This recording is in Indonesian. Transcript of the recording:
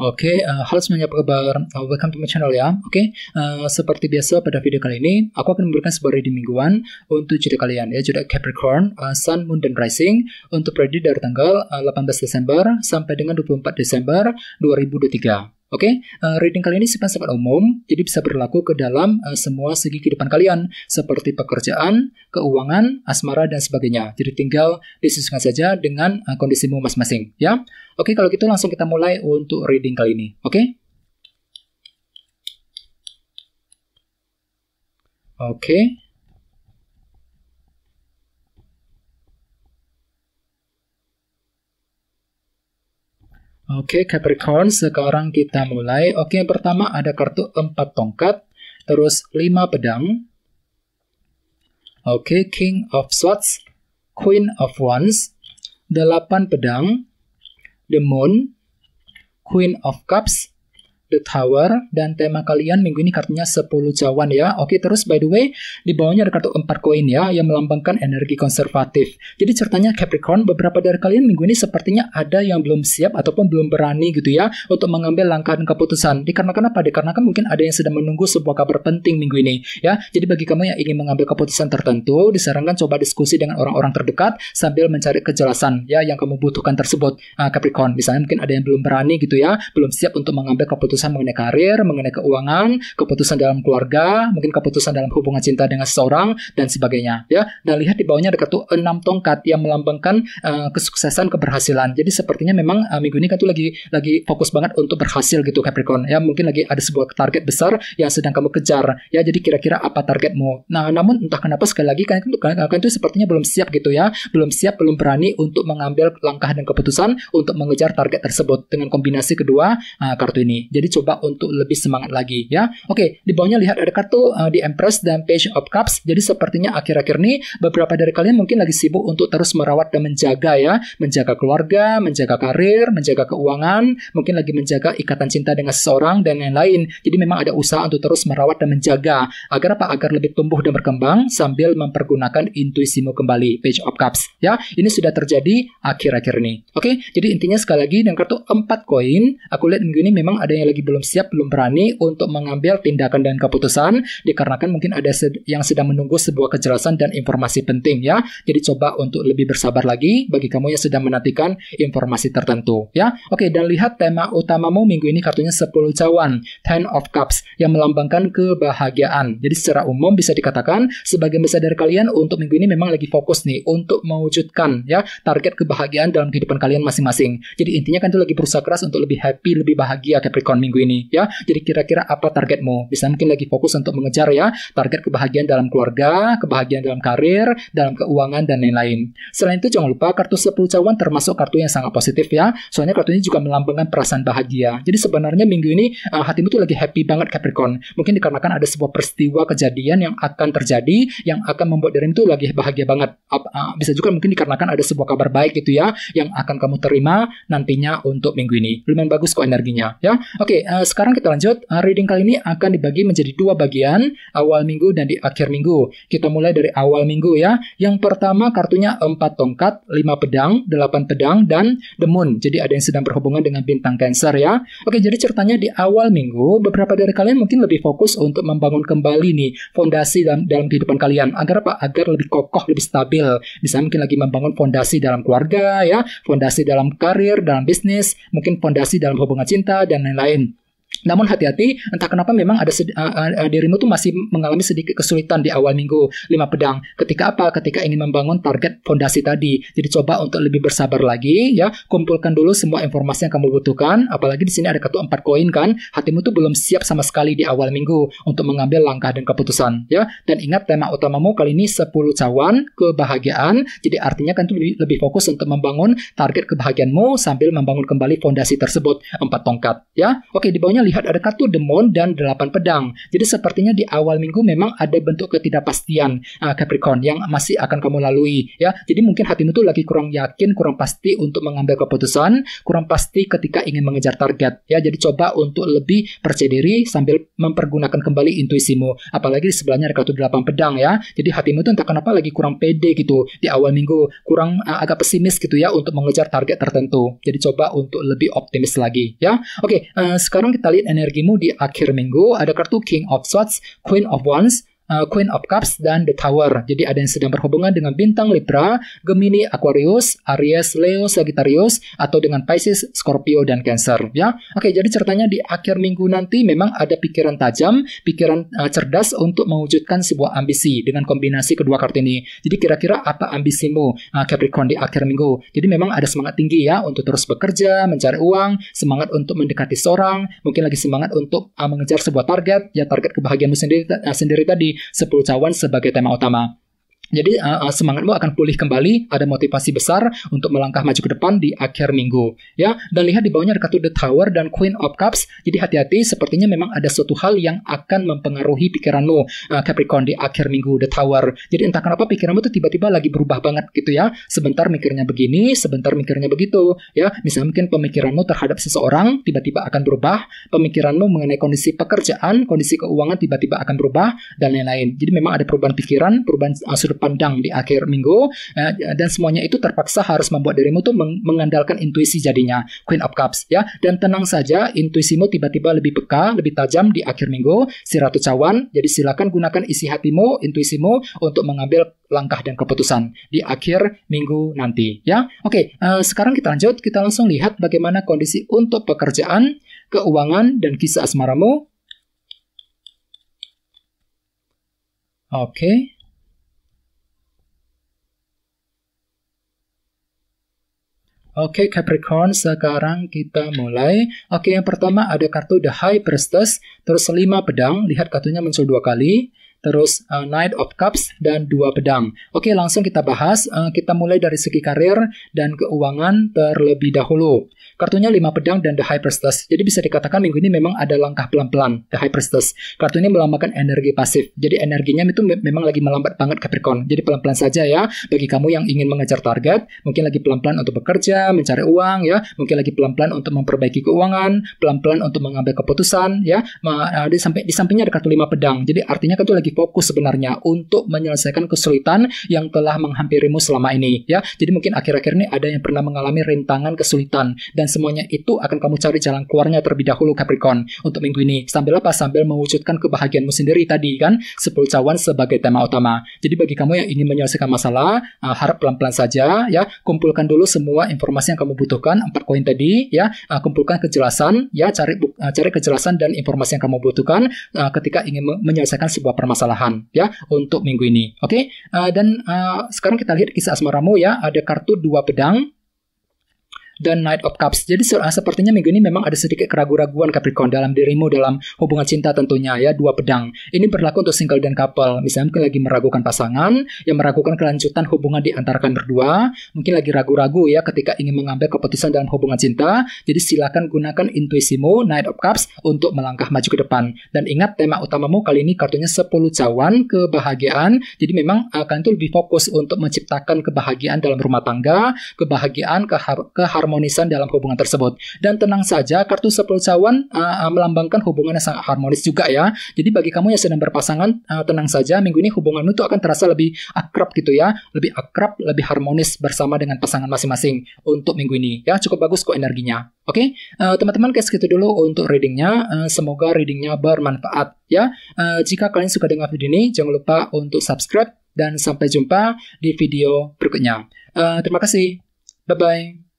Oke, okay, uh, eh, halo semuanya apa kabar? Uh, welcome to my channel ya. Oke, okay, uh, eh, seperti biasa pada video kali ini, aku akan memberikan sebuah reading mingguan untuk judul kalian ya, judul Capricorn, uh, Sun, Moon, dan Rising untuk prediksi dari tanggal uh, 18 Desember sampai dengan 24 Desember 2023. Oke, okay? uh, eh, rating kali ini sifat-sifat umum, jadi bisa berlaku ke dalam uh, semua segi kehidupan kalian, seperti pekerjaan, keuangan, asmara, dan sebagainya. Jadi tinggal disesuaikan saja dengan uh, kondisimu masing-masing, ya. Oke, okay, kalau gitu langsung kita mulai untuk reading kali ini, oke? Okay? Oke, Oke, okay, Capricorn, sekarang kita mulai. Oke, okay, yang pertama ada kartu 4 tongkat, terus 5 pedang. Oke, okay, King of Swords, Queen of Wands, 8 pedang, The Moon, Queen of Cups, The Tower dan tema kalian minggu ini kartunya 10 jawan ya. Oke, terus by the way di bawahnya ada kartu 4 koin ya yang melambangkan energi konservatif. Jadi ceritanya Capricorn beberapa dari kalian minggu ini sepertinya ada yang belum siap ataupun belum berani gitu ya untuk mengambil langkah dan keputusan. Dikarenakan apa? Dikarenakan mungkin ada yang sedang menunggu sebuah kabar penting minggu ini ya. Jadi bagi kamu yang ingin mengambil keputusan tertentu disarankan coba diskusi dengan orang-orang terdekat sambil mencari kejelasan ya yang kamu butuhkan tersebut. Nah, Capricorn misalnya mungkin ada yang belum berani gitu ya, belum siap untuk mengambil keputusan keputusan mengenai karir, mengenai keuangan, keputusan dalam keluarga, mungkin keputusan dalam hubungan cinta dengan seseorang dan sebagainya ya. Dan lihat di bawahnya ada kartu enam tongkat yang melambangkan uh, kesuksesan keberhasilan. Jadi sepertinya memang uh, minggu ini kan tuh lagi lagi fokus banget untuk berhasil gitu Capricorn ya. Mungkin lagi ada sebuah target besar yang sedang kamu kejar ya. Jadi kira-kira apa targetmu? Nah, namun entah kenapa sekali lagi kan kan itu kan, kan sepertinya belum siap gitu ya. Belum siap, belum berani untuk mengambil langkah dan keputusan untuk mengejar target tersebut dengan kombinasi kedua uh, kartu ini. Jadi dicoba untuk lebih semangat lagi ya. Oke, di bawahnya lihat ada kartu uh, di Empress dan Page of Cups. Jadi sepertinya akhir-akhir ini beberapa dari kalian mungkin lagi sibuk untuk terus merawat dan menjaga ya, menjaga keluarga, menjaga karir, menjaga keuangan, mungkin lagi menjaga ikatan cinta dengan seseorang dan lain-lain. Jadi memang ada usaha untuk terus merawat dan menjaga agar apa? Agar lebih tumbuh dan berkembang sambil mempergunakan intuisimu kembali. Page of Cups ya. Ini sudah terjadi akhir-akhir ini. Oke, jadi intinya sekali lagi dengan kartu empat koin, aku lihat minggu ini memang ada yang lagi lagi belum siap, belum berani untuk mengambil tindakan dan keputusan dikarenakan mungkin ada sed yang sedang menunggu sebuah kejelasan dan informasi penting ya. Jadi coba untuk lebih bersabar lagi bagi kamu yang sedang menantikan informasi tertentu ya. Oke, dan lihat tema utamamu minggu ini kartunya 10 cawan, Ten of Cups yang melambangkan kebahagiaan. Jadi secara umum bisa dikatakan sebagian besar dari kalian untuk minggu ini memang lagi fokus nih untuk mewujudkan ya target kebahagiaan dalam kehidupan kalian masing-masing. Jadi intinya kan itu lagi berusaha keras untuk lebih happy, lebih bahagia Capricorn minggu minggu ini ya. Jadi kira-kira apa targetmu? Bisa mungkin lagi fokus untuk mengejar ya target kebahagiaan dalam keluarga, kebahagiaan dalam karir, dalam keuangan dan lain-lain. Selain itu jangan lupa kartu 10 cawan termasuk kartu yang sangat positif ya. Soalnya kartu ini juga melambangkan perasaan bahagia. Jadi sebenarnya minggu ini uh, hatimu tuh lagi happy banget Capricorn. Mungkin dikarenakan ada sebuah peristiwa kejadian yang akan terjadi yang akan membuat dirimu tuh lagi bahagia banget. Uh, uh, bisa juga mungkin dikarenakan ada sebuah kabar baik gitu ya yang akan kamu terima nantinya untuk minggu ini. Lumayan bagus kok energinya ya. Oke, okay, uh, eh, sekarang kita lanjut. Uh, reading kali ini akan dibagi menjadi dua bagian, awal minggu dan di akhir minggu. Kita mulai dari awal minggu ya. Yang pertama kartunya 4 tongkat, 5 pedang, 8 pedang, dan The Moon. Jadi ada yang sedang berhubungan dengan bintang Cancer ya. Oke, jadi ceritanya di awal minggu, beberapa dari kalian mungkin lebih fokus untuk membangun kembali nih fondasi dalam, dalam kehidupan kalian. Agar apa? Agar lebih kokoh, lebih stabil. Misalnya mungkin lagi membangun fondasi dalam keluarga ya, fondasi dalam karir, dalam bisnis, mungkin fondasi dalam hubungan cinta, dan lain-lain. Namun hati-hati, entah kenapa memang ada uh, uh, dirimu tuh masih mengalami sedikit kesulitan di awal minggu lima pedang. Ketika apa? Ketika ingin membangun target fondasi tadi. Jadi coba untuk lebih bersabar lagi ya, kumpulkan dulu semua informasi yang kamu butuhkan. Apalagi di sini ada kartu empat koin kan, hatimu tuh belum siap sama sekali di awal minggu untuk mengambil langkah dan keputusan ya. Dan ingat tema utamamu kali ini 10 cawan kebahagiaan. Jadi artinya kan tuh lebih, lebih fokus untuk membangun target kebahagiaanmu sambil membangun kembali fondasi tersebut empat tongkat ya. Oke, di bawahnya sebelumnya lihat ada kartu demon dan delapan pedang. Jadi sepertinya di awal minggu memang ada bentuk ketidakpastian uh, Capricorn yang masih akan kamu lalui ya. Jadi mungkin hatimu tuh lagi kurang yakin, kurang pasti untuk mengambil keputusan, kurang pasti ketika ingin mengejar target ya. Jadi coba untuk lebih percaya diri sambil mempergunakan kembali intuisimu. Apalagi di sebelahnya ada kartu delapan pedang ya. Jadi hatimu tuh entah kenapa lagi kurang pede gitu di awal minggu, kurang uh, agak pesimis gitu ya untuk mengejar target tertentu. Jadi coba untuk lebih optimis lagi ya. Oke, uh, sekarang kita kalian energimu di akhir minggu ada kartu King of Swords, Queen of Wands, Uh, Queen of Cups dan The Tower. Jadi ada yang sedang berhubungan dengan bintang Libra, Gemini, Aquarius, Aries, Leo, Sagittarius atau dengan Pisces, Scorpio dan Cancer ya. Oke, jadi ceritanya di akhir minggu nanti memang ada pikiran tajam, pikiran uh, cerdas untuk mewujudkan sebuah ambisi dengan kombinasi kedua kartu ini. Jadi kira-kira apa ambisimu uh, Capricorn di akhir minggu? Jadi memang ada semangat tinggi ya untuk terus bekerja, mencari uang, semangat untuk mendekati seorang, mungkin lagi semangat untuk uh, mengejar sebuah target, ya target kebahagiaanmu sendiri uh, sendiri tadi 10 cawan sebagai tema utama. Jadi uh, eh, eh, semangatmu akan pulih kembali, ada motivasi besar untuk melangkah maju ke depan di akhir minggu, ya. Dan lihat di bawahnya ada kartu The Tower dan Queen of Cups. Jadi hati-hati, sepertinya memang ada suatu hal yang akan mempengaruhi pikiranmu uh, eh, Capricorn di akhir minggu The Tower. Jadi entah kenapa pikiranmu tuh tiba-tiba lagi berubah banget gitu ya. Sebentar mikirnya begini, sebentar mikirnya begitu, ya. Misalnya mungkin pemikiranmu terhadap seseorang tiba-tiba akan berubah, pemikiranmu mengenai kondisi pekerjaan, kondisi keuangan tiba-tiba akan berubah dan lain-lain. Jadi memang ada perubahan pikiran, perubahan uh, sudut pandang di akhir minggu eh, dan semuanya itu terpaksa harus membuat dirimu tuh mengandalkan intuisi jadinya Queen of Cups ya dan tenang saja intuisimu tiba-tiba lebih peka lebih tajam di akhir minggu si Ratu Cawan jadi silakan gunakan isi hatimu intuisimu untuk mengambil langkah dan keputusan di akhir minggu nanti ya oke okay, uh, eh, sekarang kita lanjut kita langsung lihat bagaimana kondisi untuk pekerjaan keuangan dan kisah asmaramu Oke. Okay. Oke okay, Capricorn, sekarang kita mulai. Oke, okay, yang pertama ada kartu The High Priestess, terus lima pedang. Lihat kartunya muncul dua kali terus uh, Knight of Cups dan dua pedang. Oke, langsung kita bahas. Uh, kita mulai dari segi karir dan keuangan terlebih dahulu. Kartunya 5 pedang dan The High Priestess. Jadi bisa dikatakan minggu ini memang ada langkah pelan-pelan The High Priestess. Kartu ini melambangkan energi pasif. Jadi energinya itu memang lagi melambat banget Capricorn. Jadi pelan-pelan saja ya bagi kamu yang ingin mengejar target, mungkin lagi pelan-pelan untuk bekerja, mencari uang ya, mungkin lagi pelan-pelan untuk memperbaiki keuangan, pelan-pelan untuk mengambil keputusan ya. Eh, di samping di sampingnya ada kartu 5 pedang. Jadi artinya kartu lagi lebih fokus sebenarnya untuk menyelesaikan kesulitan yang telah menghampirimu selama ini ya. Jadi mungkin akhir-akhir ini ada yang pernah mengalami rintangan kesulitan dan semuanya itu akan kamu cari jalan keluarnya terlebih dahulu Capricorn untuk minggu ini. Sambil apa? Sambil mewujudkan kebahagiaanmu sendiri tadi kan sepuluh cawan sebagai tema utama. Jadi bagi kamu yang ingin menyelesaikan masalah, uh, harap pelan-pelan saja ya. Kumpulkan dulu semua informasi yang kamu butuhkan, empat koin tadi ya. Uh, kumpulkan kejelasan ya, cari uh, cari kejelasan dan informasi yang kamu butuhkan uh, ketika ingin menyelesaikan sebuah permasalahan permasalahan ya untuk minggu ini. Oke. Okay? Uh, eh, dan uh, sekarang kita lihat kisah asmaramu ya, ada kartu dua pedang dan Knight of Cups. Jadi ah, sepertinya minggu ini memang ada sedikit keraguan-raguan Capricorn dalam dirimu dalam hubungan cinta tentunya ya dua pedang. Ini berlaku untuk single dan couple. Misalnya mungkin lagi meragukan pasangan, yang meragukan kelanjutan hubungan di antara kalian berdua, mungkin lagi ragu-ragu ya ketika ingin mengambil keputusan dalam hubungan cinta. Jadi silakan gunakan intuisimu Knight of Cups untuk melangkah maju ke depan. Dan ingat tema utamamu kali ini kartunya 10 cawan kebahagiaan. Jadi memang akan ah, itu lebih fokus untuk menciptakan kebahagiaan dalam rumah tangga, kebahagiaan kehar keharmonisan keharmonisan dalam hubungan tersebut. Dan tenang saja, kartu sepuluh cawan uh, eh, eh, melambangkan hubungan yang sangat harmonis juga ya. Jadi bagi kamu yang sedang berpasangan, uh, tenang saja, minggu ini hubunganmu itu akan terasa lebih akrab gitu ya, lebih akrab, lebih harmonis bersama dengan pasangan masing-masing untuk minggu ini. Ya, cukup bagus kok energinya. Oke, okay? uh, teman-teman kayak segitu dulu untuk readingnya. Uh, semoga readingnya bermanfaat ya. Uh, jika kalian suka dengan video ini, jangan lupa untuk subscribe dan sampai jumpa di video berikutnya. Uh, terima kasih. Bye bye.